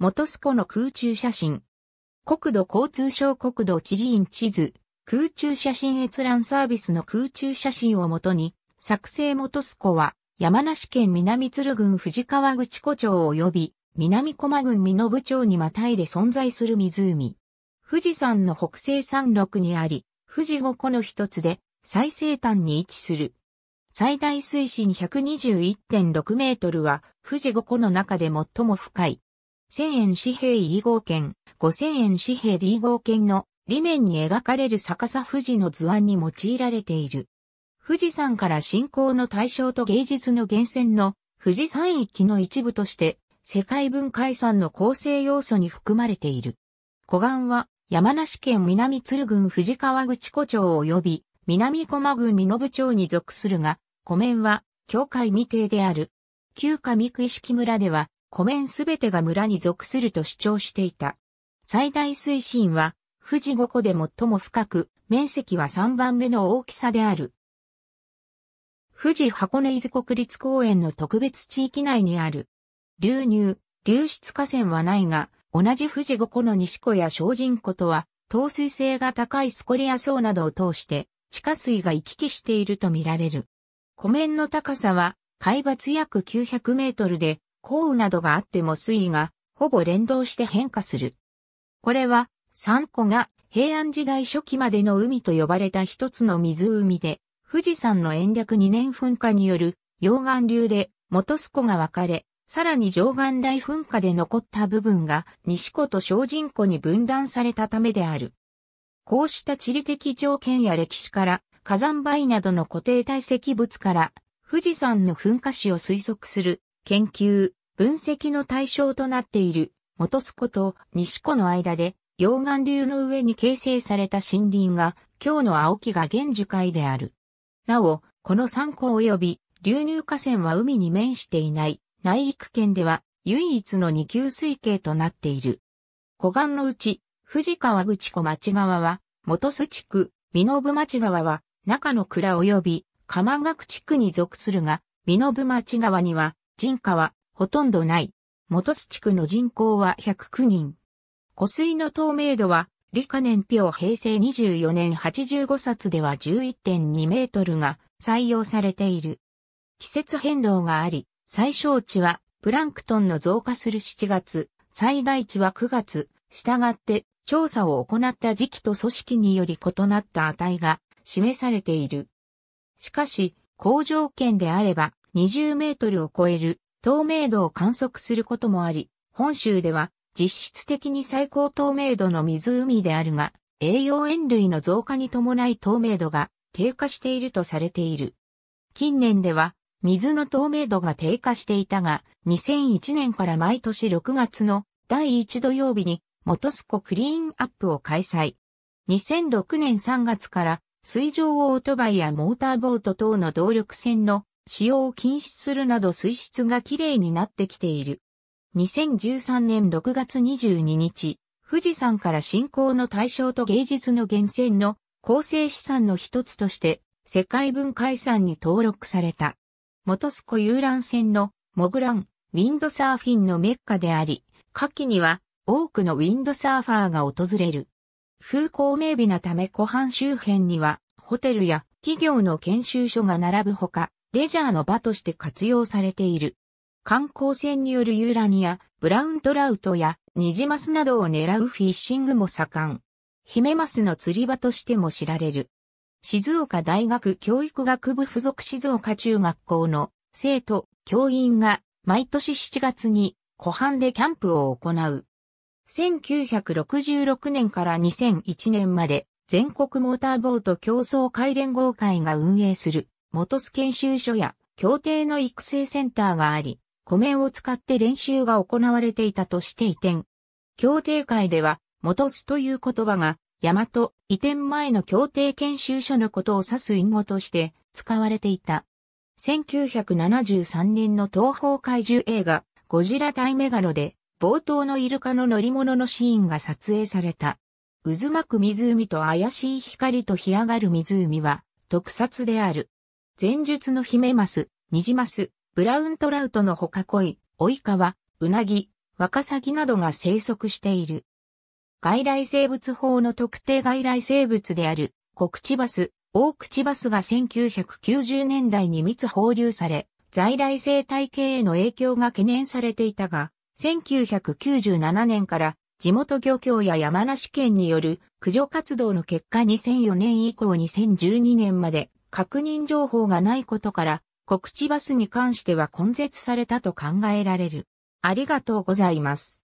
元スコの空中写真。国土交通省国土地理院地図、空中写真閲覧サービスの空中写真をもとに、作成元スコは、山梨県南鶴郡藤川口湖町及び、南駒郡美濃部町にまたいで存在する湖。富士山の北西山麓にあり、富士五湖の一つで最西端に位置する。最大水深121.6メートルは富士五湖の中で最も深い。1000円紙幣 E 号券、5000円紙幣 D 号券の裏面に描かれる逆さ富士の図案に用いられている。富士山から信仰の対象と芸術の源泉の富士山域の一部として世界文化遺産の構成要素に含まれている。湖岸は山梨県南鶴郡富士川口湖町及び南駒郡美部町に属するが、湖面は境界未定である。旧上九意識村では湖面すべてが村に属すると主張していた。最大水深は、富士五湖で最も深く、面積は3番目の大きさである。富士箱根伊豆国立公園の特別地域内にある。流入、流出河川はないが、同じ富士五湖の西湖や小人湖とは、透水性が高いスコリア層などを通して、地下水が行き来しているとみられる。湖面の高さは、海抜約900メートルで、降雨などがあっても水位がほぼ連動して変化する。これは、三湖が平安時代初期までの海と呼ばれた一つの湖で、富士山の延暦二年噴火による溶岩流で元す湖が分かれ、さらに上岸大噴火で残った部分が西湖と小人湖に分断されたためである。こうした地理的条件や歴史から火山灰などの固定堆積物から富士山の噴火史を推測する研究、分析の対象となっている、元栖湖と西湖の間で、溶岩流の上に形成された森林が、今日の青木が現樹海である。なお、この三湖及び、流入河川は海に面していない内陸圏では唯一の二級水系となっている。湖岸のうち、富士川口湖町側は、元須地区、美濃部町側は、中野倉及び、鎌学地区に属するが、美濃部町側には、人家はほとんどない。元栖地区の人口は109人。湖水の透明度は、理科年表平成24年85冊では11.2メートルが採用されている。季節変動があり、最小値はプランクトンの増加する7月、最大値は9月、従って調査を行った時期と組織により異なった値が示されている。しかし、好条件であれば、20メートルを超える透明度を観測することもあり、本州では実質的に最高透明度の湖であるが、栄養塩類の増加に伴い透明度が低下しているとされている。近年では、水の透明度が低下していたが、2001年から毎年6月の第1土曜日に、元栖湖クリーンアップを開催。2006年3月から、水上オートバイやモーターボート等の動力船の使用を禁止するなど水質がきれいになってきている。2013年6月22日、富士山から信仰の対象と芸術の源泉の構成資産の一つとして世界文化遺産に登録された。モトスコ遊覧船のモグラン、ウィンドサーフィンのメッカであり、夏季には多くのウィンドサーファーが訪れる。風光明媚なため湖畔周辺にはホテルや企業の研修所が並ぶほか、レジャーの場として活用されている。観光船によるユーラニア、ブラウントラウトやニジマスなどを狙うフィッシングも盛ん。ヒメマスの釣り場としても知られる。静岡大学教育学部附属静岡中学校の生徒、教員が毎年7月に湖畔でキャンプを行う。1966年から2001年まで全国モーターボート競争会連合会が運営する元須研修所や協定の育成センターがあり、湖面を使って練習が行われていたとして移転。協定会では、元須という言葉が、大和移転前の協定研修所のことを指す隠語として使われていた。1973年の東方怪獣映画、ゴジラ大メガロで、冒頭のイルカの乗り物のシーンが撮影された。渦巻く湖と怪しい光と干上がる湖は特撮である。前述のヒメマス、ニジマス、ブラウントラウトの他恋、オイカワ、ウナギ、ワカサギなどが生息している。外来生物法の特定外来生物である、コクチバス、オオクチバスが1990年代に密放流され、在来生態系への影響が懸念されていたが、1997年から地元漁協や山梨県による駆除活動の結果2004年以降2012年まで確認情報がないことから、告知バスに関しては根絶されたと考えられる。ありがとうございます。